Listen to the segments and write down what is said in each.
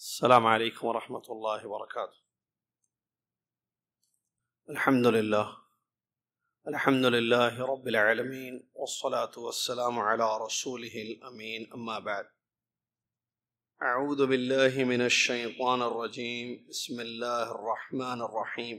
السلام عليكم ورحمة الله وبركاته الحمد لله الحمد لله رب العالمين والصلاة والسلام على رسوله الأمين أما بعد أعوذ بالله من الشيطان الرجيم بسم الله الرحمن الرحيم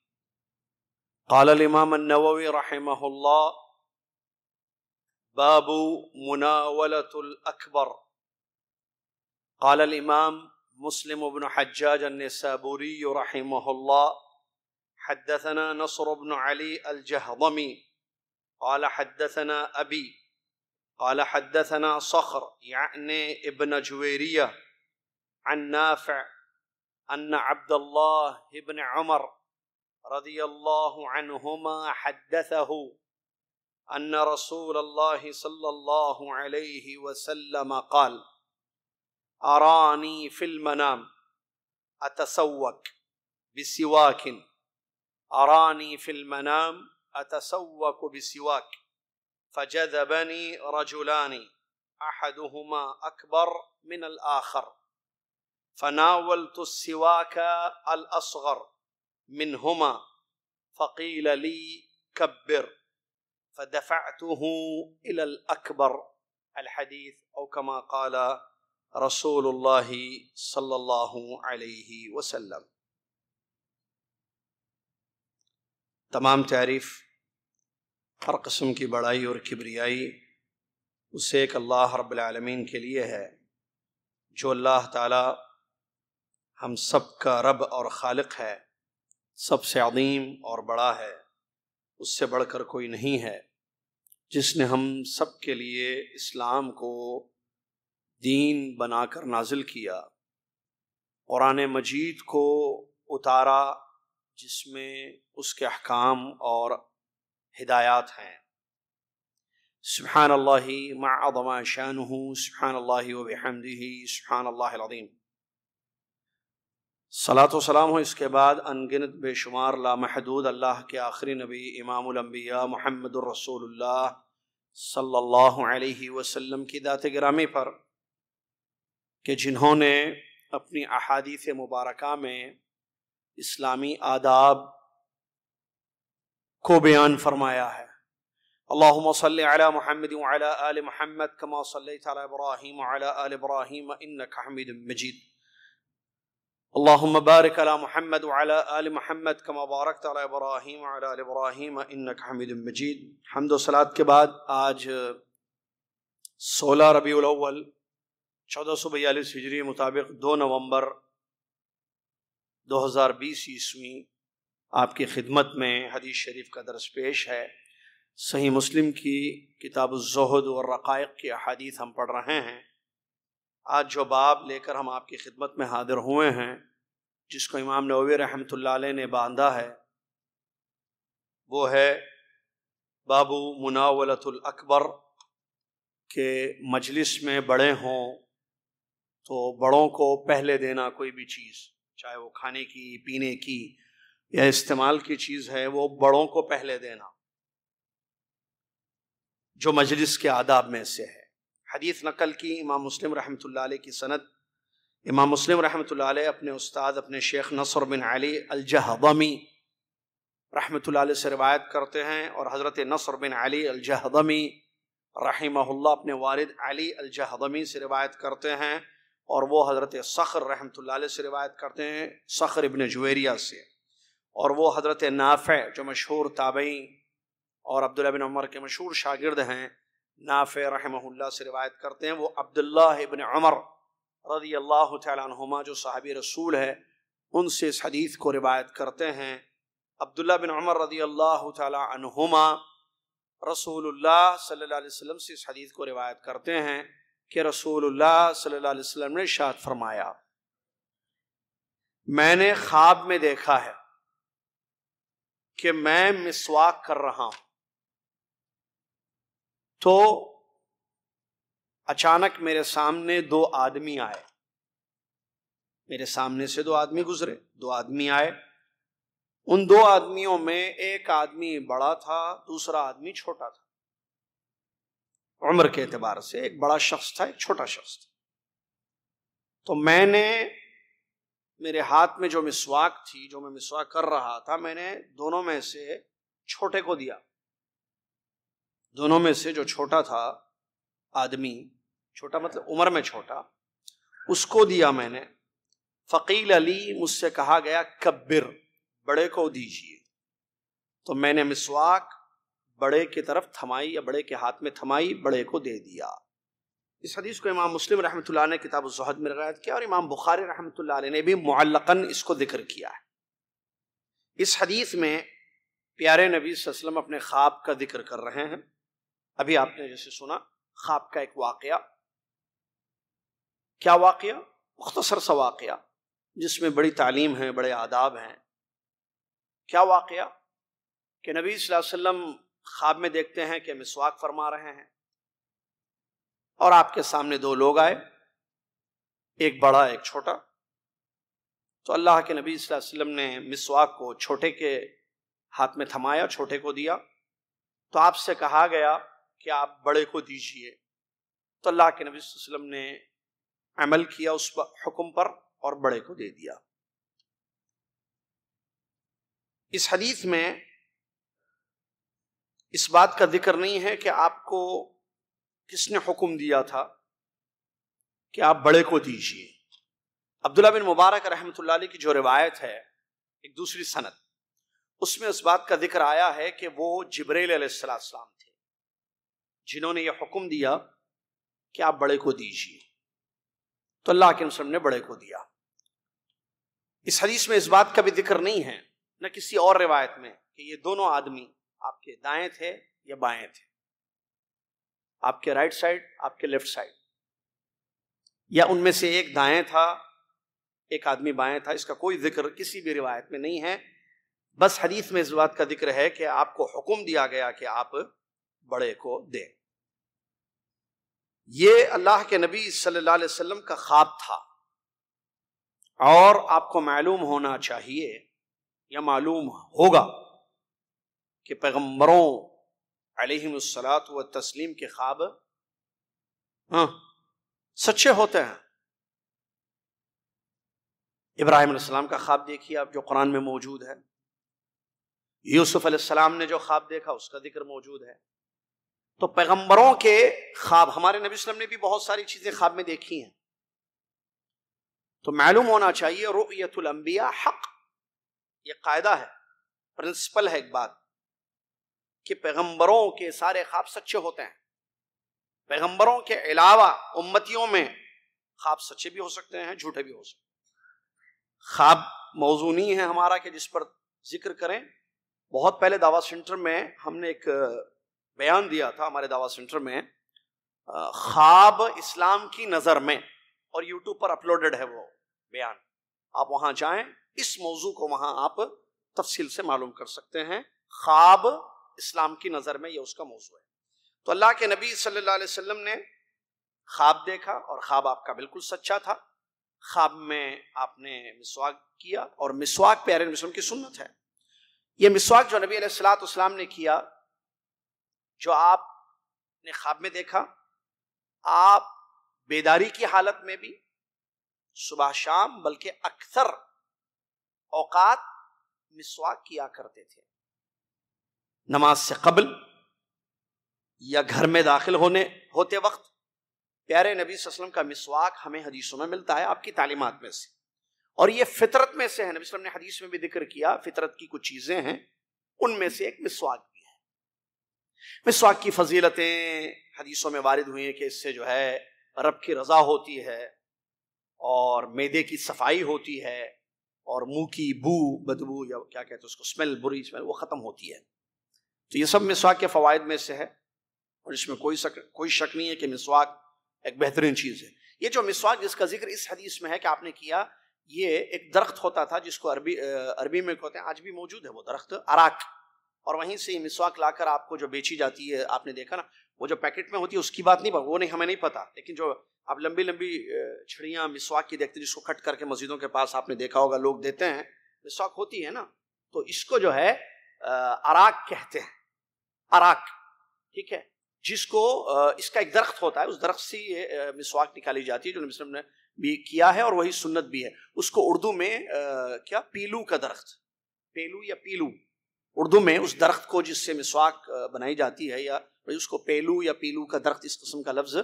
قال الامام النووي رحمه الله باب مناوله الاكبر قال الامام مسلم بن حجاج النسابوري رحمه الله حدثنا نصر بن علي الجهضمي قال حدثنا ابي قال حدثنا صخر يعني ابن جويريه عن نافع ان عبد الله بن عمر رضي الله عنهما حدثه ان رسول الله صلى الله عليه وسلم قال اراني في المنام اتسوك بسواك اراني في المنام اتسوك بسواك فجذبني رجلان احدهما اكبر من الاخر فناولت السواك الاصغر منهما فقيل لي كبر فدفعته الى الاكبر الحديث او كما قال رسول الله صلى الله عليه وسلم तमाम तारीफ हर कस्म की बड़ाई और किबरियाई उसे एक अल्लाह रबालमीन के लिए है जो अल्लाह ताला हम सब का रब और खालिक है सबसे अदीम और बड़ा है उससे बढ़कर कोई नहीं है जिसने हम सब के लिए इस्लाम को दीन बनाकर नाजिल किया कुरान मजीद को उतारा जिसमें उसके अहकाम और हिदायत हैं सुबहानल्ला मदमा मादमा शाह सुबहान अल्लाह वबहमदी सुबहान सलात सलाम हो इसके बाद अनगिनत बेशुमार महदूद अल्लाह के आखिरी नबी इमामबिया महमद रसूल सल्लल्लाहु अलैहि वसल्लम की दात ग्रामी पर कि जिन्होंने अपनी अहादीथ मुबारक में इस्लामी आदाब को बयान फरमाया है अल्लाम सल محمد आल महमद कमा सल इब्राहिम आल इब्राहिम इन हमिद मजीद اللهم بارك على محمد وعلى آل محمد كما باركت على إبراهيم وعلى آل إبراهيم إنك حميد مجيد حمد وصلاة के बाद आज 16 रबी अव्वल 1442 हिजरी मुताबिक 2 नवंबर 2020 ईस्वी आपकी खिदमत में हदीस शरीफ का दरस पेश है सही मुस्लिम की किताब जहद और रक़ायक की अहादीत हम पढ़ रहे हैं आज जो बाब लेकर हम आपकी खिदमत में हाजिर हुए हैं जिसको इमाम नवी रहमत ने बांधा है वो है बाबू मुनावलतुल अकबर के मजलिस में बड़े हों तो बड़ों को पहले देना कोई भी चीज़ चाहे वो खाने की पीने की या इस्तेमाल की चीज़ है वो बड़ों को पहले देना जो मजलिस के आदाब में से है हदीस नकल की इमाम मुस्लिम रहमत अलैह की सनद इमाम मुस्लिम रहमत अलैह अपने उस्ताद अपने शेख नसर बिन अली अलजहदमी रहमतुल्लाह अलैह से रिवायत करते हैं और हज़रत नसर बिन अली अलजहदमी रहीमहुल्ला अपने वालद अली अलजहदमी से रिवायत करते हैं और वो हज़रत सखर रहमत अलैह से रिवायत करते हैं सखर इबन जवेरिया से और वो हज़रत नाफ़ जो मशहूर ताबई और अब्दुल्ला उमर के मशहूर शागिर्द हैं नाफ़ रहमल्ला से रिवायत करते हैं वो अब्दुल्ला इबन अमर रदी अल्लाह तुमा जो साहब रसूल है उनसे इस हदीस को रिवायत करते हैं अब्दुल्ला बिन अमर रदी अल्लाह तुमा रसूलुल्लाह सल्लल्लाहु अलैहि वसल्लम से इस हदीस को रिवायत करते हैं कि रसूलुल्लाह सल्लल्लाहु अलैहि वसल्लम ने शाद फरमाया मैंने ख्वाब में देखा है कि मैं मिसवाक कर रहा हूँ तो अचानक मेरे सामने दो आदमी आए मेरे सामने से दो आदमी गुजरे दो आदमी आए उन दो आदमियों में एक आदमी बड़ा था दूसरा आदमी छोटा था उम्र के एतबार से एक बड़ा शख्स था एक छोटा शख्स था तो मैंने मेरे हाथ में जो मिसवाक थी जो मैं मिसवाक कर रहा था मैंने दोनों में से छोटे को दिया दोनों में से जो छोटा था आदमी छोटा मतलब उम्र में छोटा उसको दिया मैंने फ़कील अली मुझसे कहा गया कब्बिर बड़े को दीजिए तो मैंने मिसवाक बड़े की तरफ थमाई या बड़े के हाथ में थमाई बड़े को दे दिया इस हदीस को इमाम मुस्लिम रहमत ने किताब जहद में रवायत किया और इमाम बुखारी रहमत ने भी मुअल्लकन इसको जिक्र किया है इस हदीस में प्यारे नबी वसल्लम अपने ख्वाब का जिक्र कर रहे हैं अभी आपने जैसे सुना खाब का एक वाक़ क्या वाक़ मुख्तसर सा वाक़ जिसमें बड़ी तालीम है बड़े आदाब हैं क्या वाक़ कि नबी वसल्लम ख्वाब में देखते हैं कि मिसवाक फरमा रहे हैं और आपके सामने दो लोग आए एक बड़ा एक छोटा तो अल्लाह के नबी वसल्लम ने मिसवाक को छोटे के हाथ में थमाया छोटे को दिया तो आपसे कहा गया कि आप बड़े को दीजिए तो अल्लाह के नबी वसल्लम ने अमल किया उस हुक्म पर और बड़े को दे दिया इस हदीस में इस बात का जिक्र नहीं है कि आपको किसने हुक्म दिया था कि आप बड़े को दीजिए अब्दुल्ला बिन मुबारक रहमतुल्लाह की जो रिवायत है एक दूसरी सनत उसमें उस बात का जिक्र आया है कि वो जबरेल सलाम थे जिन्होंने यह हुक्म दिया कि आप बड़े को दीजिए तो अल्लाह के वसलम ने बड़े को दिया इस हदीस में इस बात का भी जिक्र नहीं है न किसी और रिवायत में कि ये दोनों आदमी आपके दाएं थे या बाएं थे आपके राइट साइड आपके लेफ्ट साइड या उनमें से एक दाएं था एक आदमी बाएं था इसका कोई जिक्र किसी भी रिवायत में नहीं है बस हदीस में इस बात का जिक्र है कि आपको हुक्म दिया गया कि आप बड़े को दे ये अल्लाह के नबी सल्लल्लाहु अलैहि वसल्लम का ख्वाब था और आपको मालूम होना चाहिए या मालूम होगा कि पैगम्बरों अलहलात व तस्लीम के ख्वाब हाँ सच्चे होते हैं इब्राहिम सलाम का ख्वाब देखिए आप जो कुरान में मौजूद है यूसुफ सलाम ने जो ख्वाब देखा उसका जिक्र मौजूद है तो पैगंबरों के ख्वाब हमारे नबी वसल्लम ने भी बहुत सारी चीज़ें ख्वाब में देखी हैं तो मालूम होना चाहिए रुयतुलम्बिया हक ये कायदा है प्रिंसिपल है एक बात कि पैगंबरों के सारे ख्वाब सच्चे होते हैं पैगंबरों के अलावा उम्मतियों में ख्वाब सच्चे भी हो सकते हैं झूठे भी हो सकते हैं ख्वाब मौजू नहीं है हमारा कि जिस पर जिक्र करें बहुत पहले दावा सेंटर में हमने एक बयान दिया था हमारे दावा सेंटर में ख्वाब इस्लाम की नज़र में और यूट्यूब पर अपलोडेड है वो बयान आप वहां जाएं इस मौजू को वहां आप तफसील से मालूम कर सकते हैं ख्वाब इस्लाम की नज़र में यह उसका मौजू है तो अल्लाह के नबी सल्लल्लाहु अलैहि वसल्लम ने ख्वाब देखा और ख्वाब आपका बिल्कुल सच्चा था ख्वाब में आपने मिसवाक किया और मिसवाक प्यारे मिसम की सुन्नत है ये मिसवाक जो नबी सलाम ने किया जो आपने ख्वाब में देखा आप बेदारी की हालत में भी सुबह शाम बल्कि अक्सर औकात मिसवाक किया करते थे नमाज से कबल या घर में दाखिल होने होते वक्त प्यारे नबी वसल्लम का मिसवाक हमें हदीसों में मिलता है आपकी तालीमत में से और ये फितरत में से है नबी वसल्लम ने हदीस में भी जिक्र किया फितरत की कुछ चीज़ें हैं उनमें से एक मिसवाक मिसवाक की फजीलतें हदीसों में वारिद हुई हैं कि इससे जो है रब की रज़ा होती है और मैदे की सफाई होती है और मुंह की बू बदबू या क्या कहते हैं उसको स्मेल बुरी स्मेल वो ख़त्म होती है तो ये सब मिसवाक के फ़वाद में से है और इसमें कोई शक कोई शक नहीं है कि मिसवाक एक बेहतरीन चीज़ है ये जो मिसवाक जिसका जिक्र इस हदीस में है कि आपने किया ये एक दरख्त होता था जिसको अरबी अरबी में कहते हैं आज भी मौजूद है वो दरख्त अराक और वहीं से मिसवाक लाकर आपको जो बेची जाती है आपने देखा ना वो जो पैकेट में होती है उसकी बात नहीं वो नहीं हमें नहीं पता लेकिन जो आप लंबी लंबी छड़ियाँ मिसवाक की देखते हैं जिसको कट करके मस्जिदों के पास आपने देखा होगा लोग देते हैं मिसवाक होती है ना तो इसको जो है अराक कहते हैं अराक ठीक है जिसको इसका एक दरख्त होता है उस दरख्त से ये मिसवाक निकाली जाती है जो नबी ने भी किया है और वही सुन्नत भी है उसको उर्दू में क्या पीलू का दरख्त पीलू या पीलू उर्दू में उस दरख्त को जिससे मिसवाक बनाई जाती है या उसको पेलू या पीलू का दरख्त इस किस्म का लफ्ज़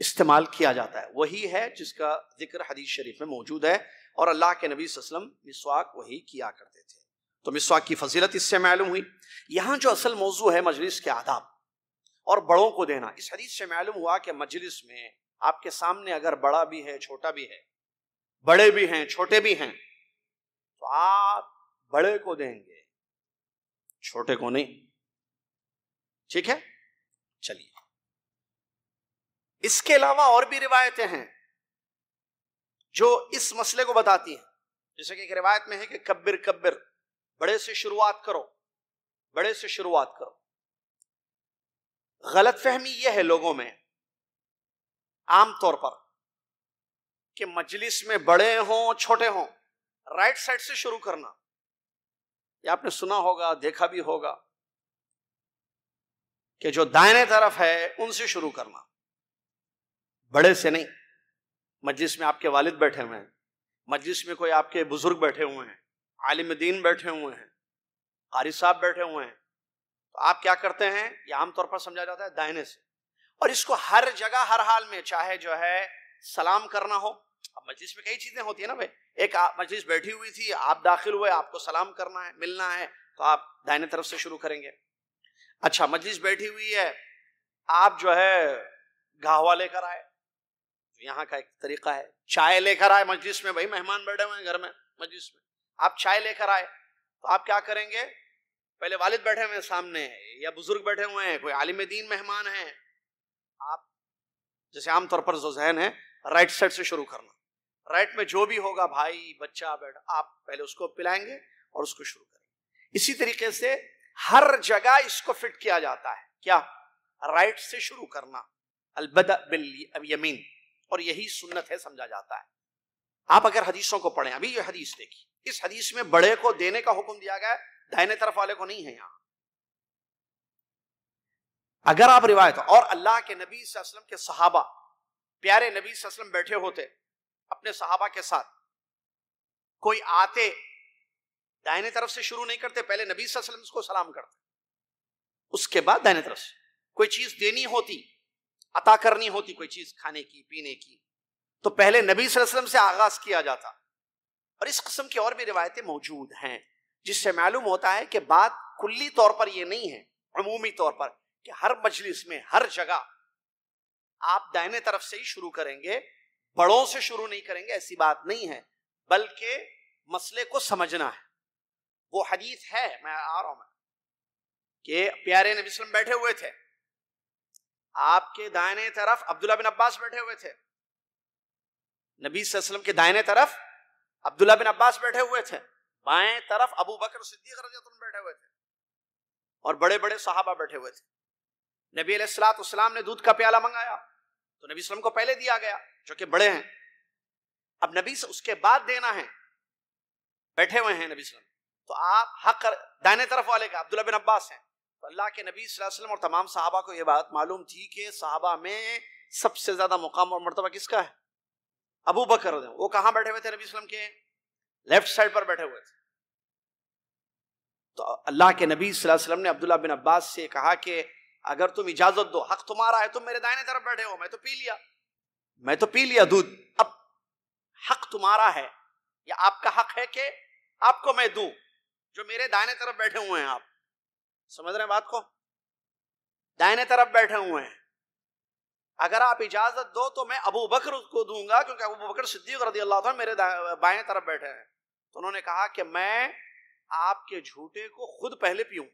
इस्तेमाल किया जाता है वही है जिसका जिक्र हदीस शरीफ में मौजूद है और अल्लाह के नबी वसलम मिसवाक वही किया करते थे तो मिसवाक की फजीलत इससे मालूम हुई यहाँ जो असल मौजू है मजलिस के आदाब और बड़ों को देना इस हदीस से मालूम हुआ कि मजलिस में आपके सामने अगर बड़ा भी है छोटा भी है बड़े भी हैं छोटे भी हैं तो आप बड़े को देंगे छोटे को नहीं ठीक है चलिए इसके अलावा और भी रिवायतें हैं जो इस मसले को बताती हैं जैसे कि एक रिवायत में है कि कब्बिर कब्बिर बड़े से शुरुआत करो बड़े से शुरुआत करो गलत फहमी यह है लोगों में आमतौर पर कि मजलिस में बड़े हों छोटे हों राइट साइड से शुरू करना ये आपने सुना होगा देखा भी होगा कि जो दाहिने तरफ है उनसे शुरू करना बड़े से नहीं मजलिस में आपके वालिद बैठे हुए हैं मजलिस में कोई आपके बुजुर्ग बैठे हुए हैं आलिम दीन बैठे हुए हैं आरिफ साहब बैठे हुए हैं तो आप क्या करते हैं ये आमतौर पर समझा जाता है दाहिने से और इसको हर जगह हर हाल में चाहे जो है सलाम करना हो अब मजलिस में कई चीजें होती है ना भाई एक मजलिस बैठी हुई थी आप दाखिल हुए आपको सलाम करना है मिलना है तो आप दाहिने तरफ से शुरू करेंगे अच्छा मजलिस बैठी हुई है आप जो है गाहवा लेकर आए तो यहाँ का एक तरीका है चाय लेकर आए मजलिस में भाई मेहमान बैठे हुए हैं घर में मजलिस में आप चाय लेकर आए तो आप क्या करेंगे पहले वालिद बैठे हुए हैं सामने या बुजुर्ग बैठे हुए हैं कोई आलिम दीन मेहमान है आप जैसे आमतौर पर जो जहन है राइट साइड से शुरू करना राइट में जो भी होगा भाई बच्चा बेटा आप पहले उसको पिलाएंगे और उसको शुरू करेंगे इसी तरीके से हर जगह इसको फिट किया जाता है क्या राइट से शुरू करना अलबद बिल यमीन और यही सुन्नत है समझा जाता है आप अगर हदीसों को पढ़ें अभी ये हदीस देखिए इस हदीस में बड़े को देने का हुक्म दिया गया है दाहिने तरफ वाले को नहीं है यहां अगर आप रिवायत और अल्लाह के नबी वसल्लम के सहाबा प्यारे नबी वसल्लम बैठे होते अपने सहाबा के साथ कोई आते दाहिने तरफ से शुरू नहीं करते पहले नबी वसल्लम को सलाम करते उसके बाद दाहिने तरफ से कोई चीज देनी होती अता करनी होती कोई चीज खाने की पीने की तो पहले नबी वसल्लम से आगाज किया जाता और इस किस्म की और भी रिवायतें मौजूद हैं जिससे मालूम होता है कि बात कुल्ली तौर पर यह नहीं है अमूमी तौर पर कि हर मजलिस में हर जगह आप दाहिने तरफ से ही शुरू करेंगे बड़ों से शुरू नहीं करेंगे ऐसी बात नहीं है बल्कि मसले को समझना है वो हदीस है मैं आ रहा हूं मैं कि प्यारे नबी वसल्लम बैठे हुए थे आपके दाहिने तरफ अब्दुल्ला बिन अब्बास बैठे हुए थे नबी वसल्लम के दाहिने तरफ अब्दुल्ला बिन अब्बास बैठे हुए थे बाएं तरफ अबू बकर सिद्दीक बैठे हुए थे और बड़े बड़े साहबा बैठे हुए थे नबी सलाम ने दूध का प्याला मंगाया तो नबी वसल्लम को पहले दिया गया जो कि बड़े हैं अब नबी से उसके बाद देना है बैठे हुए हैं नबी वसल्लम तो आप हक दाने तरफ वाले का अब्दुल्ला बिन अब्बास हैं तो अल्लाह के नबी वसल्लम और तमाम साहबा को यह बात मालूम थी कि साहबा में सबसे ज्यादा मुकाम और मरतबा किसका है अबू बकर वो कहाँ बैठे हुए थे नबी वसल्लम के लेफ्ट साइड पर बैठे हुए थे तो अल्लाह के नबी वसल्लम ने अब्दुल्ला बिन अब्बास से कहा कि अगर तुम इजाजत दो हक तुम्हारा है तुम मेरे दाहिने तरफ बैठे हो मैं तो पी लिया मैं तो पी लिया दूध अब हक तुम्हारा है या आपका हक है कि आपको मैं दू जो मेरे दाहिने तरफ बैठे हुए हैं आप समझ रहे हैं बात को दाहिने तरफ बैठे हुए हैं अगर आप इजाजत दो तो मैं अबू बकर को दूंगा क्योंकि अबू बकर सिद्दीक रदी अल्लाह मेरे बाएं तरफ बैठे हैं तो उन्होंने कहा कि मैं आपके झूठे को खुद पहले पीऊं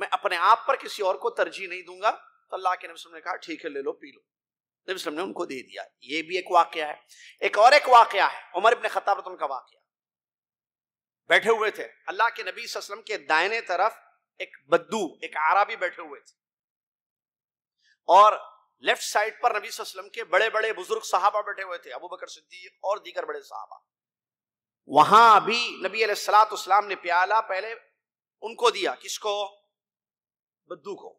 मैं अपने आप पर किसी और को तरजीह नहीं दूंगा तो अल्लाह के नबी ने कहा ठीक है ले लो पी लो नबी ने उनको दे दिया ये भी एक वाक्य है एक और एक वाक्य है उमर इबन खताब तो का वाक्य बैठे हुए थे अल्लाह के नबी वसल्लम के दाहिने तरफ एक बद्दू एक भी बैठे हुए थे और लेफ्ट साइड पर नबी वसल्लम के बड़े बड़े बुजुर्ग साहबा बैठे हुए थे अबू बकर सिद्दीक और दीगर बड़े साहबा वहां भी नबी सलाम ने प्याला पहले उनको दिया किसको बद्दू को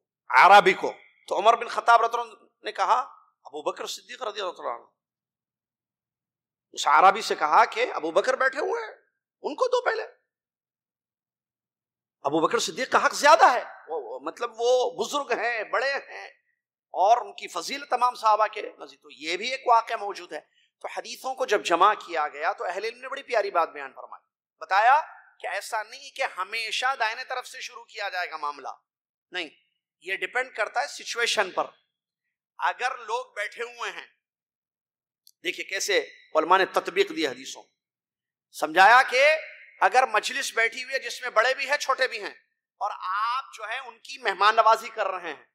आराबी को तो उमर बिन खताब रतन ने कहा अबू बकर सिद्दीक रजी उस आराबी से कहा कि अबू बकर बैठे हुए हैं उनको दो पहले अबू बकर सिद्दीक का हक ज्यादा है वो, मतलब वो बुजुर्ग हैं बड़े हैं और उनकी फजील तमाम साहबा के नजी तो ये भी एक वाक़ मौजूद है तो हदीसों को जब जमा किया गया तो अहल ने बड़ी प्यारी बात बयान फरमाई बताया कि ऐसा नहीं कि हमेशा दाहिने तरफ से शुरू किया जाएगा मामला नहीं ये डिपेंड करता है सिचुएशन पर अगर लोग बैठे हुए हैं देखिए कैसे उलमा ने तत्बीक दी हदीसों समझाया कि अगर मजलिस बैठी हुई है जिसमें बड़े भी हैं छोटे भी हैं और आप जो है उनकी मेहमान नवाजी कर रहे हैं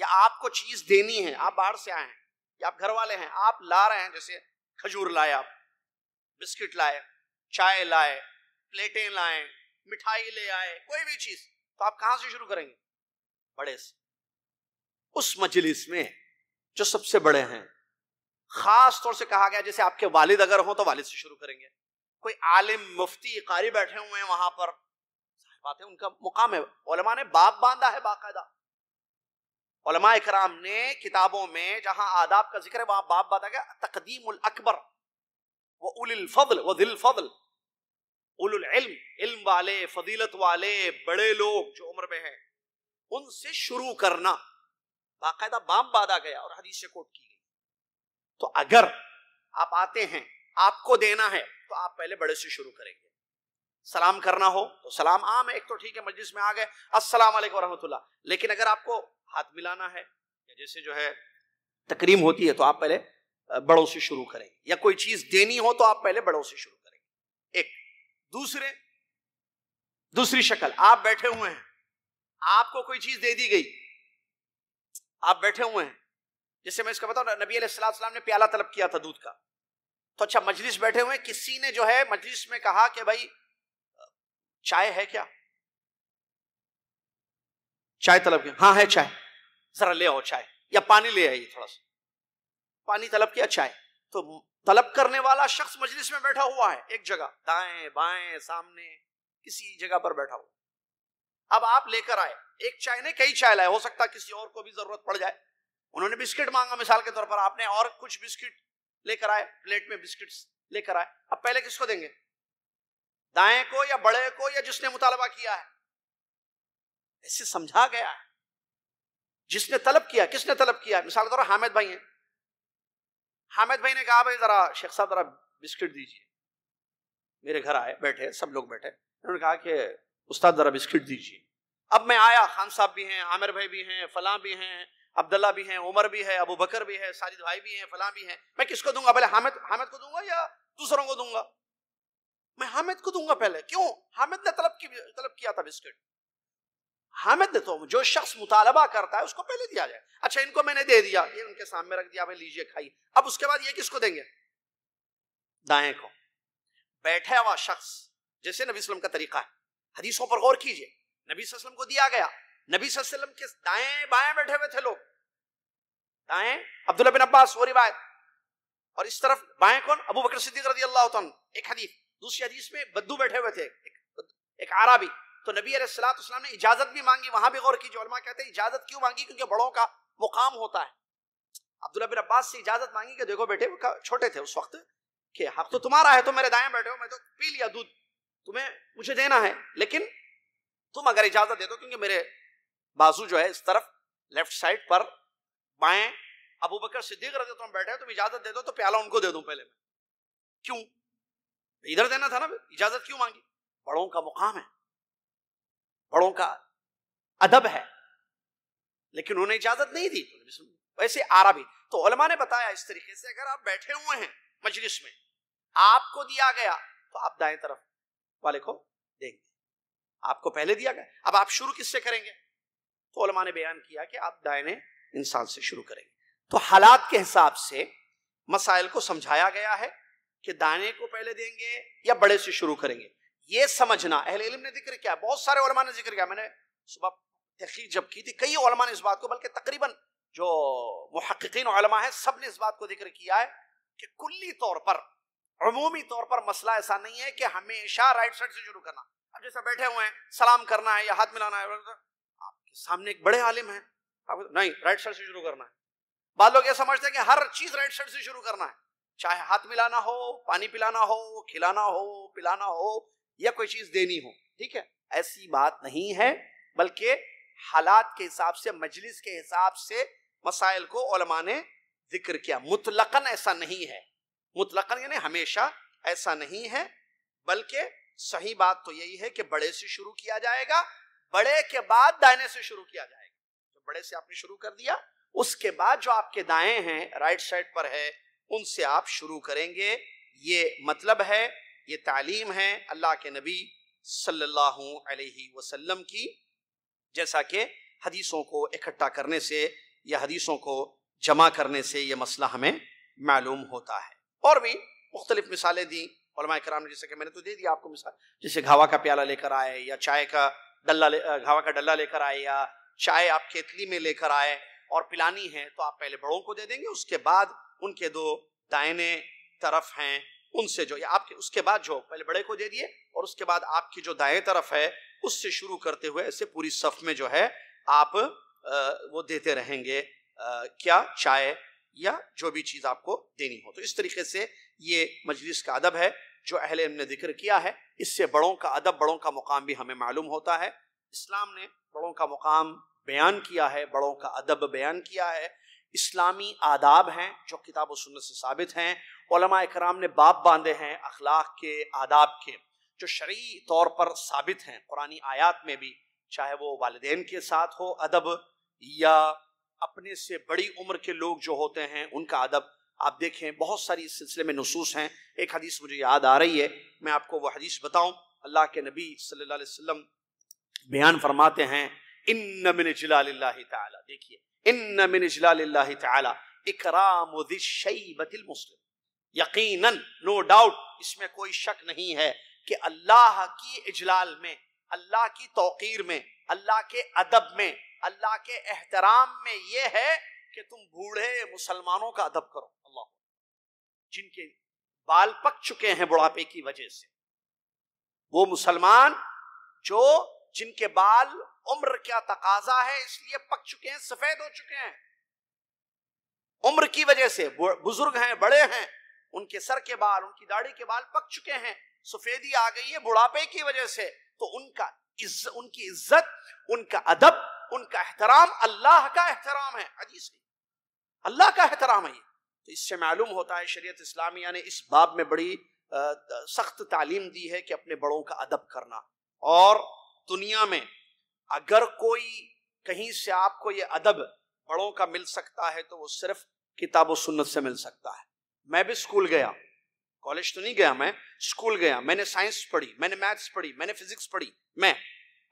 या आपको चीज देनी है आप बाहर से आए हैं या आप घर वाले हैं आप ला रहे हैं जैसे खजूर लाए आप बिस्किट लाए चाय लाए प्लेटें लाए मिठाई ले आए कोई भी चीज तो आप कहां से शुरू करेंगे बड़े से उस मजलिस में जो सबसे बड़े हैं खास तौर से कहा गया जैसे आपके वालिद अगर हो तो वालिद से शुरू करेंगे कोई आलिम मुफ्ती कारी बैठे हुए हैं वहां पर बात है उनका मुकाम है ने बाप बांधा है बाकायदा ओलमा इकराम ने किताबों में जहां आदाब का जिक्र है वहां बाप बांधा गया तकदीम अकबर वो उल फदल वो दिल फदल उल इल्म इल्म वाले फजीलत वाले बड़े लोग जो उम्र में हैं उनसे शुरू करना बाकायदा बाम बाधा गया और हदीस से कोट की गई तो अगर आप आते हैं आपको देना है तो आप पहले बड़े से शुरू करेंगे सलाम करना हो तो सलाम आम है एक तो ठीक है मस्जिद में आ गए अस्सलाम वालेकुम रहमतुल्लाह लेकिन अगर आपको हाथ मिलाना है या जैसे जो है तकरीम होती है तो आप पहले बड़ों से शुरू करेंगे या कोई चीज देनी हो तो आप पहले बड़ों से शुरू करेंगे एक दूसरे दूसरी शक्ल आप बैठे हुए हैं आपको कोई चीज दे दी गई आप बैठे हुए हैं जैसे मैं इसका बताऊं नबी सलाम ने प्याला तलब किया था दूध का तो अच्छा मजलिस बैठे हुए किसी ने जो है मजलिस में कहा कि भाई चाय है क्या चाय तलब किया हाँ है चाय जरा ले आओ चाय या पानी ले आइए थोड़ा सा पानी तलब किया चाय तो तलब करने वाला शख्स मजलिस में बैठा हुआ है एक जगह दाएं बाएं सामने किसी जगह पर बैठा हुआ अब आप लेकर आए एक चाय ने कई चाय लाए हो सकता किसी और को भी जरूरत पड़ जाए उन्होंने बिस्किट मांगा मिसाल के तौर पर आपने और कुछ बिस्किट लेकर आए प्लेट में बिस्किट लेकर आए अब पहले किसको देंगे दाएं को या बड़े को या जिसने मुतालबा किया है ऐसे समझा गया है जिसने तलब किया किसने तलब किया मिसाल के तौर पर हामिद भाई है हामिद भाई ने कहा भाई जरा शेख साहब जरा बिस्किट दीजिए मेरे घर आए बैठे सब लोग बैठे उन्होंने कहा कि उस्ताद ज़रा बिस्किट दीजिए अब मैं आया खान साहब भी हैं आमिर भाई भी हैं फलां भी हैं अब्दुल्ला भी हैं उमर भी है अबू बकर भी है साजिद भाई भी हैं फलां भी हैं मैं किसको दूंगा पहले हामिद हामिद को दूंगा या दूसरों को दूंगा मैं हामिद को दूंगा पहले क्यों हामिद ने तलब की तलब किया था बिस्किट हामिद ने तो जो शख्स मुतालबा करता है उसको पहले दिया जाए अच्छा इनको मैंने दे दिया ये उनके सामने रख दिया भाई लीजिए खाई अब उसके बाद ये किसको देंगे दाएं को बैठा हुआ शख्स जैसे नबी का तरीका है हदीसों पर गौर कीजिए नबी वसल्लम को दिया गया नबी वसल्लम के दाएं बाएं बैठे हुए थे लोग दाएं अब्दुल्ला बिन अब्बास वो रिवायत और इस तरफ बाएं कौन अबू बकर सिद्दीक रजी अल्लाह एक हदीस दूसरी हदीस में बद्दू बैठे हुए थे एक, एक आराबी तो नबी सलाम ने इजाजत भी मांगी वहां भी गौर कीजिए उलमा कहते हैं इजाजत क्यों मांगी क्योंकि बड़ों का मुकाम होता है अब्दुल्ला बिन अब्बास से इजाजत मांगी कि देखो बेटे छोटे थे उस वक्त कि हक तो तुम्हारा है तो मेरे दाएं बैठे हो मैं तो पी लिया दूध तुम्हें मुझे देना है लेकिन तुम अगर इजाजत दे दो क्योंकि मेरे बाजू जो है इस तरफ लेफ्ट साइड पर बाएं अबू बकर सिद्दीक रहते तुम बैठे हो तो तुम इजाजत दे दो तो प्याला उनको दे दू पहले मैं क्यों इधर देना था ना इजाजत क्यों मांगी बड़ों का मुकाम है बड़ों का अदब है लेकिन उन्होंने इजाजत नहीं दी वैसे आरा भी तो उलमा ने बताया इस तरीके से अगर आप बैठे हुए हैं मजलिस में आपको दिया गया तो आप दाएं तरफ वाले को देंगे आपको पहले दिया गया अब आप शुरू किससे करेंगे तो उलमा ने बयान किया कि आप दायने इंसान से शुरू करेंगे तो हालात के हिसाब से मसाइल को समझाया गया है कि दायने को पहले देंगे या बड़े से शुरू करेंगे ये समझना अहले इल्म ने जिक्र किया बहुत सारे उलमा ने जिक्र किया मैंने सुबह तहकीक जब की थी कई उलमा ने इस बात को बल्कि तकरीबन जो मुहकिन है सब ने इस बात को जिक्र किया है कि कुल्ली तौर पर अमूमी तौर पर मसला ऐसा नहीं है कि हमेशा राइट साइड से शुरू करना अब जैसे बैठे हुए हैं सलाम करना है या हाथ मिलाना है आपके सामने एक बड़े आलिम है आपको नहीं राइट साइड से शुरू करना है बाद लोग ये समझते हैं कि हर चीज राइट साइड से शुरू करना है चाहे हाथ मिलाना हो पानी पिलाना हो खिलाना हो पिलाना हो या कोई चीज देनी हो ठीक है ऐसी बात नहीं है बल्कि हालात के हिसाब से मजलिस के हिसाब से मसाइल को ओलमा ने जिक्र किया मुतलकन ऐसा नहीं है मुतलकन यानी हमेशा ऐसा नहीं है बल्कि सही बात तो यही है कि बड़े से शुरू किया जाएगा बड़े के बाद दाहिने से शुरू किया जाएगा तो बड़े से आपने शुरू कर दिया उसके बाद जो आपके दाएं हैं राइट साइड पर है उनसे आप शुरू करेंगे ये मतलब है ये तालीम है अल्लाह के नबी सल्लल्लाहु अलैहि वसल्लम की जैसा कि हदीसों को इकट्ठा करने से या हदीसों को जमा करने से ये मसला हमें मालूम होता है और भी मुख्तलिफ मिसालें दी कराम ने जैसे कि मैंने तो दे दिया आपको मिसाल जैसे घावा का प्याला लेकर आए या चाय का डल्ला घावा का डल्ला लेकर आए या चाय आप खेतली में लेकर आए और पिलानी है तो आप पहले बड़ों को दे देंगे उसके बाद उनके दो दाहिने तरफ हैं उनसे जो या आपके उसके बाद जो पहले बड़े को दे दिए और उसके बाद आपकी जो दाएं तरफ है उससे शुरू करते हुए ऐसे पूरी सफ में जो है आप आ, वो देते रहेंगे आ, क्या चाय या जो भी चीज़ आपको देनी हो तो इस तरीके से ये मजलिस का अदब है जो अहल ने जिक्र किया है इससे बड़ों का अदब बड़ों का मुकाम भी हमें मालूम होता है इस्लाम ने बड़ों का मुकाम बयान किया है बड़ों का अदब बयान किया है इस्लामी आदाब हैं जो किताब व सुन्नत से साबित हैं कराम ने बाप बांधे हैं अखलाक के आदाब के जो शरी तौर पर साबित हैं पुरानी आयात में भी चाहे वो वालदेन के साथ हो अदब या अपने से बड़ी उम्र के लोग जो होते हैं उनका अदब आप देखें बहुत सारी इस सिलसिले में नसूस हैं एक हदीस मुझे याद आ रही है मैं आपको वह हदीस बताऊं अल्लाह के नबी सल्लल्लाहु अलैहि वसल्लम बयान फरमाते हैं इन मिन जलालिल्लाह तआला देखिए इन मिन जलाल ताला इकराम मुस्लिम यकीनन नो डाउट इसमें कोई शक नहीं है कि अल्लाह की इजलाल में अल्लाह की तोकीर में अल्लाह के अदब में अल्लाह के एहतराम में यह है कि तुम बूढ़े मुसलमानों का अदब करो अल्लाह जिनके बाल पक चुके हैं बुढ़ापे की वजह से वो मुसलमान जो जिनके बाल उम्र क्या तकाजा है इसलिए पक चुके हैं सफेद हो चुके हैं उम्र की वजह से बुजुर्ग हैं बड़े हैं उनके सर के बाल उनकी दाढ़ी के बाल पक चुके हैं सफेदी आ गई है बुढ़ापे की वजह से तो उनका इज, उनकी इज्जत उनका अदब उनका एहतराम अल्लाह का एहतराम है अजीज अल्लाह का एहतराम है तो इससे मालूम होता है शरीयत इस्लामिया ने इस बाब में बड़ी सख्त तालीम दी है कि अपने बड़ों का अदब करना और दुनिया में अगर कोई कहीं से आपको ये अदब बड़ों का मिल सकता है तो वो सिर्फ किताब सुन्नत से मिल सकता है मैं भी स्कूल गया कॉलेज तो नहीं गया मैं स्कूल गया मैंने साइंस पढ़ी मैंने मैथ्स पढ़ी मैंने फिजिक्स पढ़ी मैं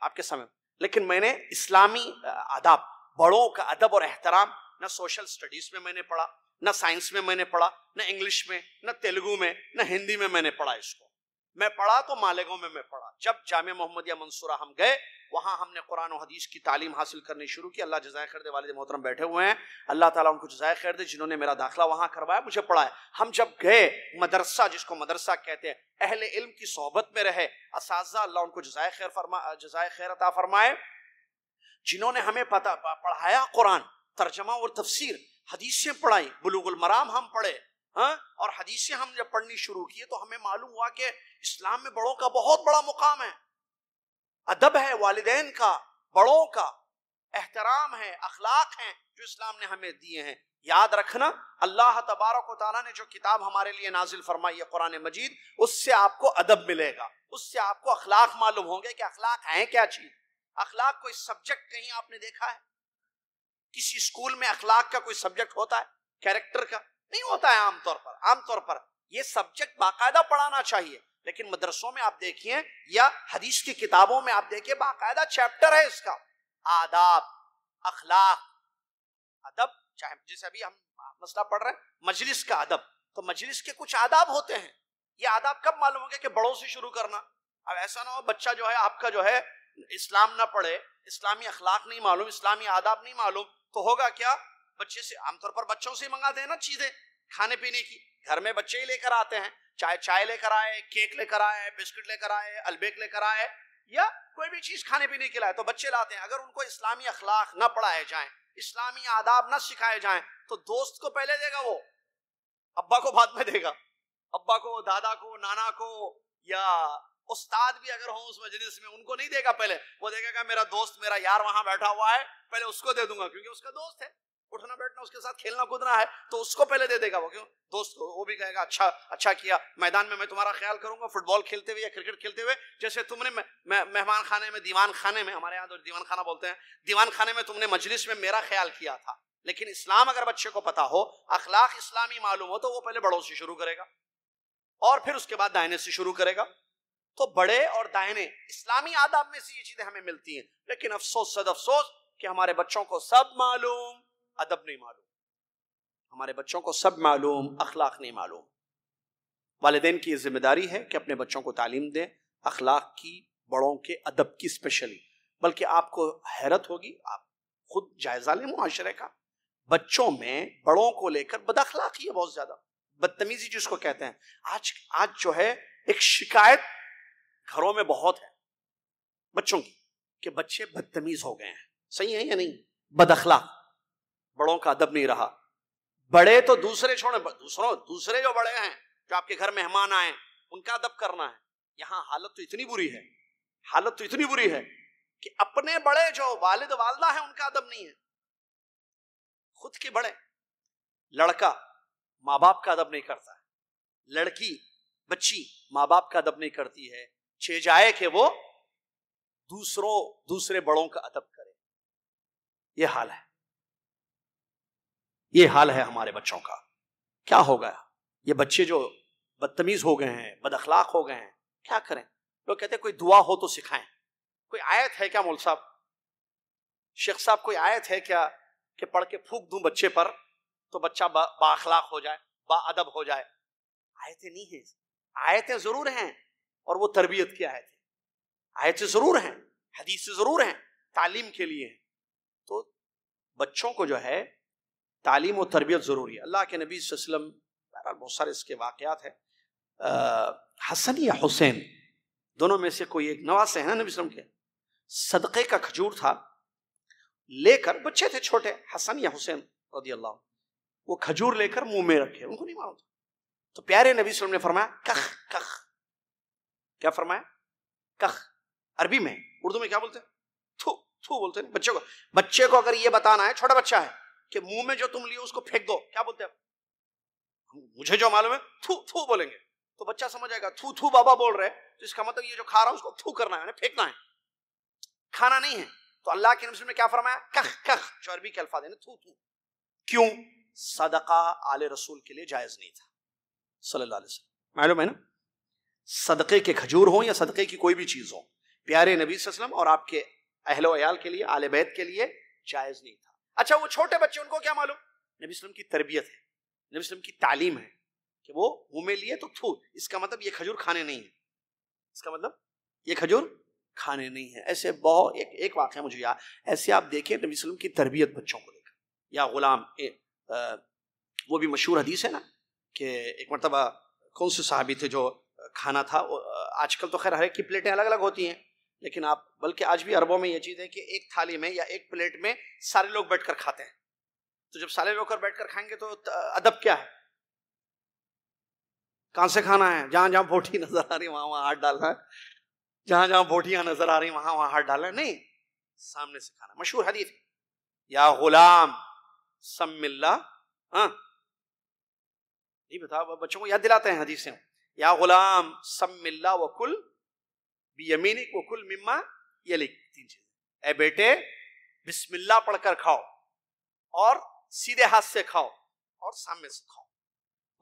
आपके समय लेकिन मैंने इस्लामी आदाब बड़ों का अदब और एहतराम न सोशल स्टडीज में मैंने पढ़ा न साइंस में मैंने पढ़ा न इंग्लिश में न तेलुगु में न हिंदी में मैंने पढ़ा इसको मैं पढ़ा तो मालेगांव में मैं पढ़ा जब जाम मोहम्मदिया मंसूरा हम गए वहां हमने कुरान और हदीस की तालीम हासिल करनी शुरू की अल्लाह जजाय खैर दे वालद मोहतरम बैठे हुए हैं अल्लाह ताला उनको जजाय खैर दे जिन्होंने मेरा दाखिला वहां करवाया मुझे पढ़ाया हम जब गए मदरसा जिसको मदरसा कहते हैं अहले इल्म की सोहबत में रहे इस अल्लाह उनको जजाय खैर फरमा जजाय खैर अता फरमाए जिन्होंने हमें पता पढ़ाया कुरान तर्जमा और तफसीर हदीसें पढ़ाई बलूगुल मराम हम पढ़े हाँ? और हदीसें हम जब पढ़नी शुरू किए तो हमें मालूम हुआ कि इस्लाम में बड़ों का बहुत बड़ा मुकाम है अदब है वालदेन का बड़ों का एहतराम है अखलाक है जो इस्लाम ने हमें दिए हैं याद रखना अल्लाह तबारक ताला ने जो किताब हमारे लिए नाजिल फरमाई है कुरान मजीद उससे आपको अदब मिलेगा उससे आपको अखलाक मालूम होंगे कि अखलाक है क्या चीज अखलाक कोई सब्जेक्ट कहीं आपने देखा है किसी स्कूल में अखलाक का कोई सब्जेक्ट होता है कैरेक्टर का नहीं होता है आमतौर पर आमतौर पर यह सब्जेक्ट बाकायदा पढ़ाना चाहिए लेकिन मदरसों में आप देखिए या हदीस की किताबों में आप देखिए बाकायदा चैप्टर है इसका आदाब अखलाक अदब चाहे जैसे अभी हम मसला पढ़ रहे हैं मजलिस का अदब तो मजलिस के कुछ आदाब होते हैं ये आदाब कब मालूम होंगे कि बड़ों से शुरू करना अब ऐसा ना हो बच्चा जो है आपका जो है इस्लाम ना पढ़े इस्लामी अखलाक नहीं मालूम इस्लामी आदाब नहीं मालूम तो होगा क्या बच्चे से आमतौर पर बच्चों से मंगाते हैं ना चीजें खाने पीने की घर में बच्चे ही लेकर आते हैं चाहे चाय लेकर आए केक लेकर आए बिस्किट लेकर आए अलबेक लेकर आए या कोई भी चीज खाने पीने के लाए तो बच्चे लाते हैं अगर उनको इस्लामी अखलाक ना पढ़ाए जाए इस्लामी आदाब ना सिखाए जाए तो दोस्त को पहले देगा वो अब्बा को बाद में देगा अब्बा को दादा को नाना को या उस्ताद भी अगर हो उस मजलिस में उनको नहीं देगा पहले वो देखेगा मेरा दोस्त मेरा यार वहां बैठा हुआ है पहले उसको दे दूंगा क्योंकि उसका दोस्त है उठना बैठना उसके साथ खेलना कूदना है तो उसको पहले दे देगा वो क्यों दोस्त वो भी कहेगा अच्छा अच्छा किया मैदान में मैं तुम्हारा ख्याल करूंगा फुटबॉल खेलते हुए या क्रिकेट खेलते हुए जैसे तुमने मेहमान खाने में दीवान खाने में हमारे यहाँ तो दीवान खाना बोलते हैं दीवान खाने में तुमने मजलिस में मेरा ख्याल किया था लेकिन इस्लाम अगर बच्चे को पता हो अखलाक इस्लामी मालूम हो तो वो पहले बड़ों से शुरू करेगा और फिर उसके बाद दाहिने से शुरू करेगा तो बड़े और दाहिने इस्लामी आदाब में से ये चीजें हमें मिलती हैं लेकिन अफसोस सद अफसोस कि हमारे बच्चों को सब मालूम अदब नहीं मालूम हमारे बच्चों को सब मालूम अखलाक नहीं मालूम वालदेन की जिम्मेदारी है कि अपने बच्चों को तालीम दें अखलाक की बड़ों के अदब की स्पेशली बल्कि आपको हैरत होगी आप खुद जायजा लें माशरे का बच्चों में बड़ों को लेकर ही है बहुत ज्यादा बदतमीजी जिसको कहते हैं आज आज जो है एक शिकायत घरों में बहुत है बच्चों की कि बच्चे बदतमीज हो गए हैं सही है या नहीं बदखलाक बड़ों का अदब नहीं रहा बड़े तो दूसरे छोड़े दूसरों दूसरे जो बड़े हैं जो आपके घर मेहमान आए उनका अदब करना है यहाँ हालत तो इतनी बुरी है हालत तो इतनी बुरी है कि अपने बड़े जो वालिद वालदा है उनका अदब नहीं है खुद के बड़े लड़का माँ बाप का अदब नहीं करता है लड़की बच्ची माँ बाप का अदब नहीं करती है छे जाए कि वो दूसरों दूसरे बड़ों का अदब करे ये हाल है ये हाल है हमारे बच्चों का क्या होगा ये बच्चे जो बदतमीज हो गए हैं बदअखलाक हो गए हैं क्या करें लोग कहते हैं कोई दुआ हो तो सिखाएं कोई आयत है क्या मोल साहब शेख साहब कोई आयत है क्या कि पढ़ के फूक दूं बच्चे पर तो बच्चा बाखलाक हो जाए बाअदब हो जाए आयतें नहीं है आयतें जरूर हैं और वो तरबियत की आयत है आयतें जरूर हैं हदीस जरूर हैं तालीम के लिए हैं तो बच्चों को जो है तालीम और तरबियत ज़रूरी है अल्लाह के नबी वसम बहरहाल बहुत सारे इसके वाक़ात हैं हसन या हुसैन दोनों में से कोई एक नवासे है नबी वसलम के सदक़े का खजूर था लेकर बच्चे थे छोटे हसन या हुसैन रदी अल्लाह वो खजूर लेकर मुंह में रखे उनको नहीं मालूम था तो प्यारे नबी वसलम ने फरमाया कख कख क्या फरमाया कख अरबी में उर्दू में क्या बोलते हैं थू थू बोलते हैं बच्चे को बच्चे को अगर ये बताना है छोटा बच्चा है कि मुंह में जो तुम लिए उसको फेंक दो क्या बोलते हैं मुझे जो मालूम है थू थू बोलेंगे तो बच्चा समझ आएगा थू थू बाबा बोल रहे तो इसका मतलब ये जो खा रहा है उसको थू करना है फेंकना है खाना नहीं है तो अल्लाह के नबी में क्या फरमाया कख कख जो अरबी के अल्फाज है थू थू क्यों सदका आले रसूल के लिए जायज नहीं था सल्लल्लाहु अलैहि वसल्लम मालूम है ना सदक़े के खजूर हो या सदक़े की कोई भी चीज़ हो प्यारे नबी वसल्लम और आपके अहल अयाल के लिए आले बैत के लिए जायज़ नहीं था अच्छा वो छोटे बच्चे उनको क्या मालूम नबी वसलम की तरबियत है नबी वसलम की तालीम है कि वो मुँह में लिए तो थू इसका मतलब ये खजूर खाने नहीं है इसका मतलब ये खजूर खाने नहीं है ऐसे बहुत एक एक वाक्य मुझे याद ऐसे आप देखें नबी वसलम की तरबियत बच्चों को लेकर या गुलाम ए, आ, वो भी मशहूर हदीस है ना कि एक मरतबा कौन से साहबी थे जो खाना था आजकल तो खैर हर एक की प्लेटें अलग अलग होती हैं लेकिन आप बल्कि आज भी अरबों में यह चीज़ है कि एक थाली में या एक प्लेट में सारे लोग बैठकर खाते हैं तो जब सारे लोग कर बैठकर खाएंगे तो अदब क्या है कहाँ से खाना है जहां जहां बोटी नजर आ रही वहां वहां हाथ डालना है जहां जहां बोटियां नजर आ रही वहां वहां हाथ डालना है नहीं सामने से खाना मशहूर हदीफ या गुलाम सम्मिल्ला हाँ नहीं बताओ बच्चों को याद दिलाते हैं हदीसें या गुलाम सम्मिल्ला वकुल यमीनी कोकुल मिम्मा ये लिख तीन ए बेटे बिस्मिल्ला पढ़कर खाओ और सीधे हाथ से खाओ और सामने से खाओ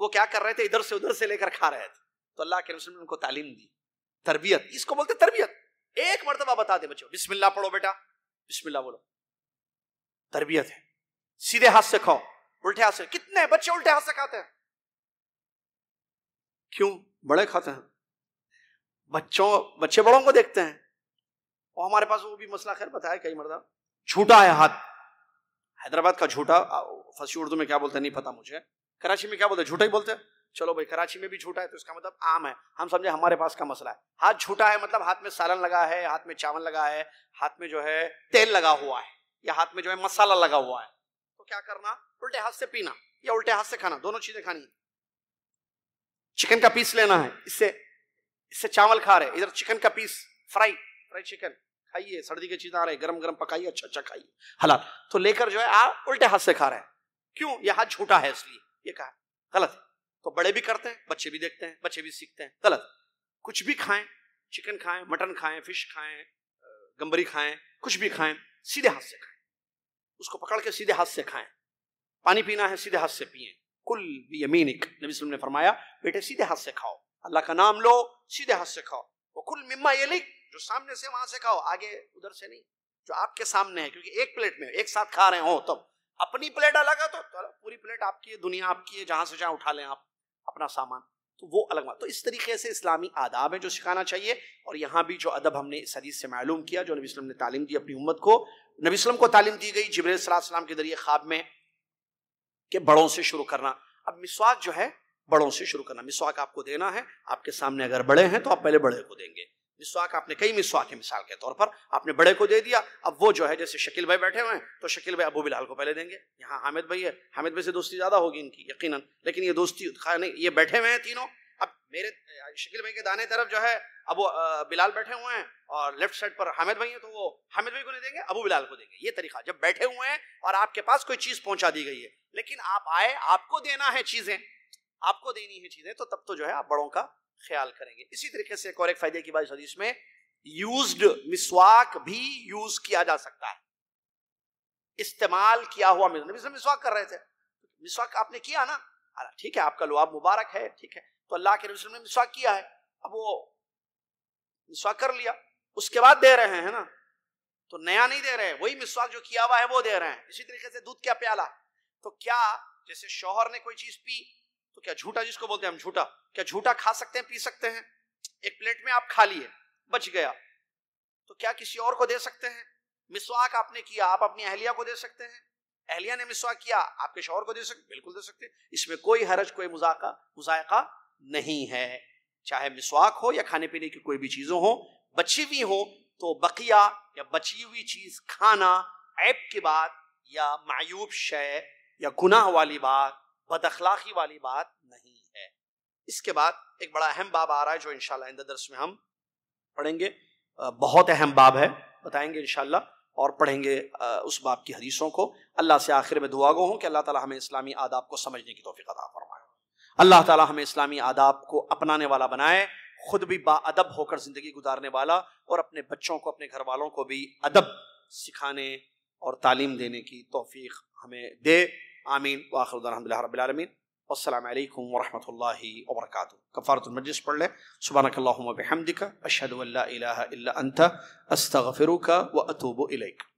वो क्या कर रहे थे इधर से उधर से लेकर खा रहे थे तो अल्लाह के रसूल ने उनको तालीम दी तरबियत इसको बोलते तरबियत एक मरतबा बता दे बच्चो बिस्मिल्ला पढ़ो बेटा बिस्मिल्ला बोलो तरबियत है सीधे हाथ से खाओ उल्टे हाथ से कितने बच्चे उल्टे हाथ से खाते हैं क्यों बड़े खाते हैं बच्चों बच्चे बड़ों को देखते हैं और हमारे पास वो भी मसला खैर बताया कई मरदा झूठा है हाथ हैदराबाद का झूठा फर्सी उर्दू में क्या बोलते हैं नहीं पता मुझे कराची में क्या बोलते हैं झूठा ही बोलते हैं चलो भाई कराची में भी झूठा है तो इसका मतलब आम है हम समझे हमारे पास का मसला है हाथ झूठा है मतलब हाथ में सालन लगा है हाथ में चावल लगा है हाथ में जो है तेल लगा हुआ है या हाथ में जो है मसाला लगा हुआ है तो क्या करना उल्टे हाथ से पीना या उल्टे हाथ से खाना दोनों चीजें खानी चिकन का पीस लेना है इससे इससे चावल खा रहे इधर चिकन का पीस फ्राई फ्राई चिकन खाइए सर्दी की चीज आ रही गर्म गर्म पकाइए अच्छा अच्छा खाइए हलाल तो लेकर जो है आप उल्टे हाथ से खा रहे हैं क्यों यह हाथ झूठा है इसलिए ये कहा गलत तो बड़े भी करते हैं बच्चे भी देखते हैं बच्चे भी सीखते हैं गलत कुछ भी खाएं चिकन खाएं मटन खाएं फिश खाएं गंबरी खाएं कुछ भी खाएं सीधे हाथ से खाएं उसको पकड़ के सीधे हाथ से खाएं पानी पीना है सीधे हाथ से पिए कुल यमीनिक नबी ने फरमाया बेटे सीधे हाथ से खाओ अल्लाह का नाम लो सीधे हाथ से खाओ वो कुल मिम्मा ये लिख जो सामने से वहां से खाओ आगे उधर से नहीं जो आपके सामने है क्योंकि एक प्लेट में एक साथ खा रहे हो तब अपनी प्लेट अलग है तो, तो पूरी प्लेट आपकी है दुनिया आपकी है जहां से जहां उठा लें आप अपना सामान तो वो अलग बात तो इस तरीके से इस्लामी आदाब है जो सिखाना चाहिए और यहाँ भी जो अदब हमने इस हदीस से मालूम किया जो नबी वसलम ने तालीम दी अपनी उम्मत को नबी वसलम को तालीम दी गई सलाम के जरिए ख्वाब में के बड़ों से शुरू करना अब मिसवाक जो है बड़ों से शुरू करना मिसवाक आपको देना है आपके सामने अगर बड़े हैं तो आप पहले बड़े को देंगे मिसवाक आपने कई मिसवाक है मिसाल के तौर पर आपने बड़े को दे दिया अब वो जो है जैसे शकील भाई बैठे हुए हैं तो शकील भाई अबू बिलाल को पहले देंगे यहाँ हामिद भाई है हामिद भाई से दोस्ती ज़्यादा होगी इनकी यकीन लेकिन ये दोस्ती नहीं ये बैठे हुए हैं तीनों अब मेरे शकील भाई के दाने तरफ जो है अबू बिलाल बैठे हुए हैं और लेफ्ट साइड पर हामिद भाई हैं तो वो हामिद भाई को नहीं देंगे अबू बिलाल को देंगे ये तरीका जब बैठे हुए हैं और आपके पास कोई चीज़ पहुंचा दी गई है लेकिन आप आए आपको देना है चीज़ें आपको देनी है चीजें तो तब तो जो है आप बड़ों का ख्याल करेंगे इसी तरीके से एक और एक फायदे की बात सदी इसमें यूज मिसवाक भी यूज किया जा सकता है इस्तेमाल किया हुआ मिसवाक कर रहे थे मिसवाक आपने किया ना अरे ठीक है आपका लुआब मुबारक है ठीक है तो अल्लाह के रसूल ने मिसवाक किया है अब वो मिसवाक कर लिया उसके बाद दे रहे हैं ना तो नया नहीं दे रहे हैं वही मिसवाक जो किया हुआ है वो दे रहे हैं इसी तरीके से दूध क्या प्याला तो क्या जैसे शोहर ने कोई चीज पी तो क्या झूठा जिसको बोलते हैं हम झूठा क्या झूठा खा सकते हैं पी सकते हैं एक प्लेट में आप खा लिए बच गया तो क्या किसी और को दे सकते हैं मिसवाक आपने किया आप अपनी अहलिया को दे सकते हैं अहलिया ने मिसवाक किया आपके शोहर को दे सकते बिल्कुल दे सकते इसमें कोई हरज कोई मुजाका मुजायका नहीं है चाहे मिसवाक हो या खाने पीने की कोई भी चीजों हो बची हुई हो तो बकिया या बची हुई चीज खाना ऐप की बात या मायूब शय या गुनाह वाली बात बदखलाखी वाली बात नहीं है इसके बाद एक बड़ा अहम बाब आ रहा है जो इनशाला आइंदा दरस में हम पढ़ेंगे बहुत अहम बाब है बताएंगे इनशाला और पढ़ेंगे उस बाब की हदीसों को अल्लाह से आखिर में दुआ गो हूँ कि अल्लाह ताला हमें इस्लामी आदाब को समझने की तोफ़ी अदा फरमाए अल्लाह ताला हमें इस्लामी आदाब को अपनाने वाला बनाए खुद भी बा अदब होकर ज़िंदगी गुजारने वाला और अपने बच्चों को अपने घर वालों को भी अदब सिखाने और तालीम देने की तोफ़ी हमें दे آمين وآخر الحمد لله رب العالمين والسلام عليكم ورحمة الله وبركاته كفارة المجلس پڑھ لیں سبحانك اللهم وبحمدك أشهد أن لا إله إلا أنت أستغفرك وأتوب إليك